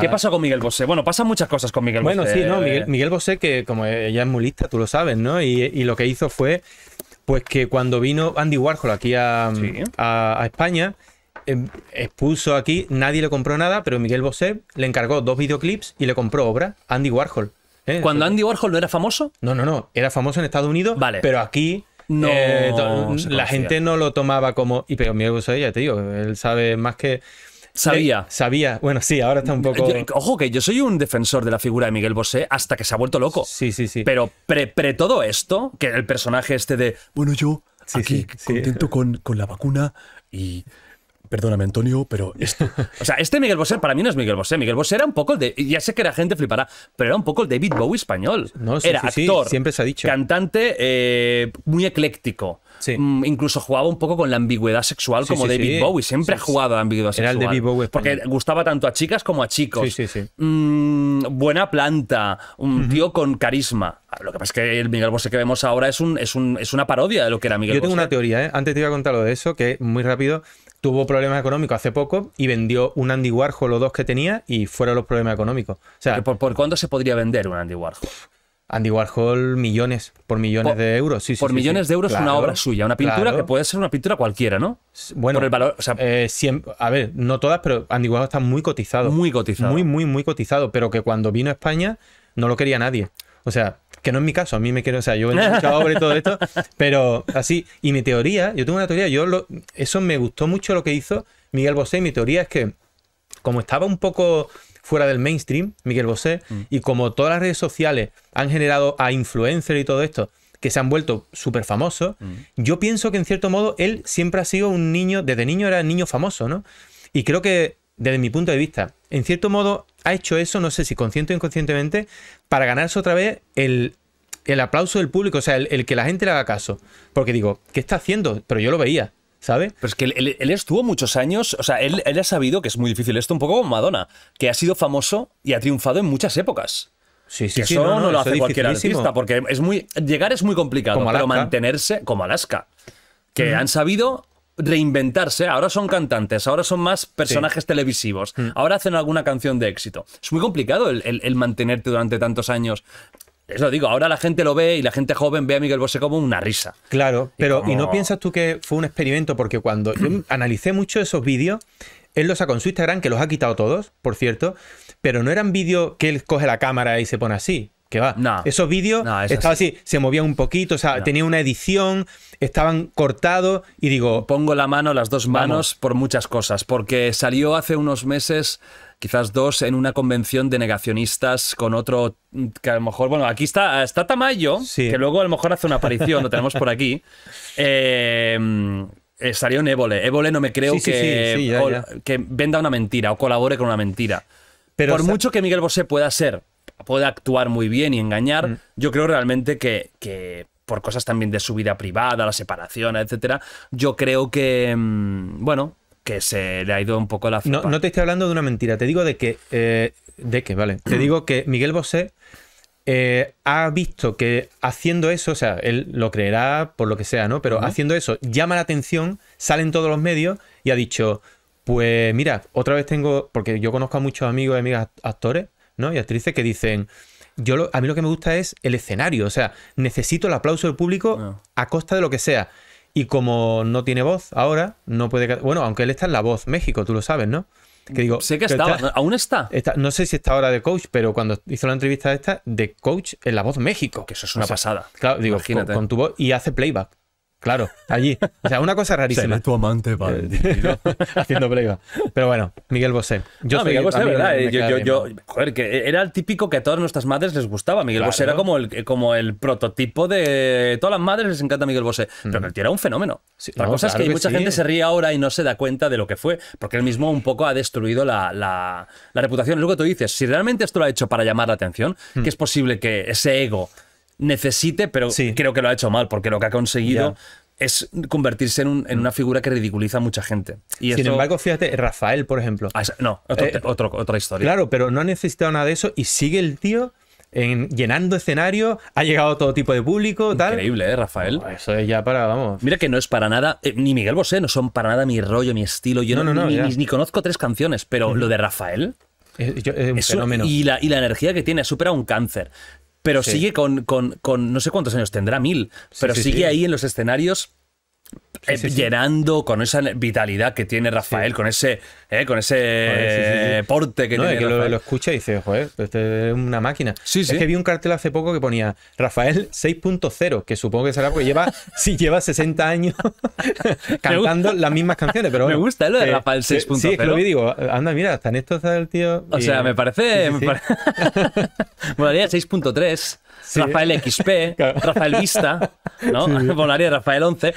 ¿Qué pasó con Miguel Bosé? Bueno, pasan muchas cosas con Miguel Bosé. Bueno, sí, ¿no? Miguel, Bosé, que como ella es muy lista, tú lo sabes, ¿no? Y, lo que hizo fue, pues que cuando vino Andy Warhol aquí a, España, em, expuso aquí, nadie le compró nada, pero Miguel Bosé le encargó dos videoclips y le compró obra a Andy Warhol. ¿eh? ¿Cuando Andy Warhol no era famoso? No, no, no, era famoso en Estados Unidos, pero aquí no, eh, la gente no lo tomaba como... Y pero Miguel Bosé, ya te digo, él sabe más que... Sabía. Eh, sabía. Bueno, sí, ahora está un poco. ojo, que yo soy un defensor de la figura de Miguel Bosé hasta que se ha vuelto loco. Sí, sí, sí. Pero pre, todo esto, que el personaje este de, bueno, yo aquí contento Con, la vacuna y perdóname Antonio, pero esto... O sea, este Miguel Bosé para mí no es Miguel Bosé. Miguel Bosé era un poco el de... Ya sé que la gente flipará, pero era un poco el David Bowie español. No, era actor, siempre se ha dicho. cantante, eh, muy ecléctico. Mm, incluso jugaba un poco con la ambigüedad sexual, como David Bowie. Siempre ha jugado a ambigüedad sexual. Era el David Bowie. Porque gustaba tanto a chicas como a chicos. Mm, buena planta, un tío con carisma. Ah, lo que pasa es que el Miguel Bosé que vemos ahora es, una parodia de lo que era Miguel Yo tengo una teoría, ¿eh? antes te iba a contar lo de eso, que muy rápido tuvo problemas económicos hace poco y vendió un Andy Warhol dos que tenía y fueron los problemas económicos. ¿Por, por se podría vender un Andy Warhol? Andy Warhol millones, por millones de euros. por millones de euros una obra suya, una pintura que puede ser una pintura cualquiera, ¿no? Bueno, por el valor, eh, a ver, no todas, pero Andy Warhol está muy cotizado. Muy cotizado. Muy, muy, muy cotizado, pero que cuando vino a España no lo quería nadie. O sea, que no es mi caso, a mí me quiero, o sea, yo he escuchado sobre todo esto, pero así, y mi teoría, yo tengo una teoría, yo lo, eso me gustó mucho lo que hizo Miguel Bosé, y mi teoría es que como estaba un poco fuera del mainstream, Miguel Bosé, mm. y como todas las redes sociales han generado a influencers y todo esto, que se han vuelto súper famosos, mm. yo pienso que en cierto modo él siempre ha sido un niño, desde niño era niño famoso, ¿no? Y creo que, desde mi punto de vista, en cierto modo ha hecho eso, no sé si consciente o inconscientemente, para ganarse otra vez el, aplauso del público, o sea, el, que la gente le haga caso. Porque digo, ¿qué está haciendo? Pero yo lo veía. ¿sabe? Pero es que él, estuvo muchos años, o sea, él, ha sabido que es muy difícil esto, un poco como Madonna, que ha sido famoso y ha triunfado en muchas épocas. Sí, sí, eso no, lo hace cualquier artista, porque es muy, llegar es muy complicado, pero mantenerse como Alaska, que han sabido reinventarse, ahora son cantantes, ahora son más personajes televisivos, mm. ahora hacen alguna canción de éxito. Es muy complicado el, el mantenerte durante tantos años eso digo, ahora la gente lo ve y la gente joven ve a Miguel Bosé como una risa. Claro, pero y, no piensas tú que fue un experimento? Porque cuando yo analicé mucho esos vídeos, él los sacó en su Instagram, que los ha quitado todos, por cierto, pero no eran vídeos que él coge la cámara y se pone así. Que va. No, Esos vídeos estaban así. se movían un poquito, o sea, tenía una edición, estaban cortados y digo. Pongo la mano, las dos manos, por muchas cosas, porque salió hace unos meses quizás dos en una convención de negacionistas con otro mm, que a lo mejor, bueno, aquí está, está Tamayo, que luego a lo mejor hace una aparición, lo tenemos por aquí. Eh, eh, salió estaría un Évole. Évole no me creo que, que venda una mentira o colabore con una mentira. Pero, por mucho que Miguel Bosé pueda ser, pueda actuar muy bien y engañar, mm. yo creo realmente que, que por cosas también de su vida privada, la separación, etcétera, yo creo que, mm, bueno, que se le ha ido un poco la no, no, te estoy hablando de una mentira, te digo de que. Eh, de que, vale. Te digo que Miguel Bosé eh, ha visto que haciendo eso, o sea, él lo creerá por lo que sea, ¿no? Pero haciendo eso llama la atención, salen todos los medios y ha dicho. Pues mira, otra vez tengo, porque yo conozco a muchos amigos y amigas actores, ¿no? Y actrices que dicen, yo a mí lo que me gusta es el escenario, o sea, necesito el aplauso del público ah. a costa de lo que sea. Y como no tiene voz ahora, no puede. Bueno, aunque él está en la voz México, tú lo sabes, ¿no? Que digo, sé que, estaba, aún está. No sé si está ahora de coach, pero cuando hizo la entrevista esta, de coach en la voz México. Que eso es una pasada. Claro, digo, con, tu voz y hace playback. Claro, allí. O sea, una cosa rarísima. Seré tu amante, padre. Eh, Haciendo playback. Pero bueno, Miguel Bosé. Yo no, Miguel Bosé, ¿verdad? Eh, joder, que era el típico que a todas nuestras madres les gustaba. Miguel Bosé era como el, como el prototipo de... Todas las madres les encanta Miguel Bosé. Pero mm. el tío era un fenómeno. la cosa es que, mucha gente se ríe ahora y no se da cuenta de lo que fue. Porque él mismo un poco ha destruido la, la, la reputación. que tú dices, si realmente esto lo ha hecho para llamar la atención, mm. que es posible que ese ego necesite, pero creo que lo ha hecho mal, porque lo que ha conseguido es convertirse en, una figura que ridiculiza a mucha gente. Sin embargo, fíjate, Rafael, por ejemplo. Ah, no, eh, otra historia. Claro, pero no ha necesitado nada de eso y sigue el tío. llenando escenario. ha llegado todo tipo de público, Increíble, ¿eh, Rafael? eso es ya para, vamos. Mira que no es para nada, eh, ni Miguel Bosé, no son para nada mi rollo, mi estilo. Yo no, no, ni, conozco tres canciones, pero lo de Rafael. Es, fenómeno. Y la, y la energía que tiene, supera un cáncer pero sigue con, con, con, no sé cuántos años tendrá, mil, pero sigue ahí en los escenarios eh, llenando con esa vitalidad que tiene Rafael, con ese, eh, con ese eh, porte que tiene. Lo, escucha y dice, joder, este es una máquina. es que vi un cartel hace poco que ponía Rafael 6.0, que supongo que será porque lleva, si lleva 60 años cantando las mismas canciones. Pero me gusta lo de Rafael 6.0. Sí, es que lo vi digo, anda, mira, hasta en esto está el tío. O sea, me parece. Me 6.3. Rafael XP, Rafael Vista, ¿no? Volaría Rafael 11.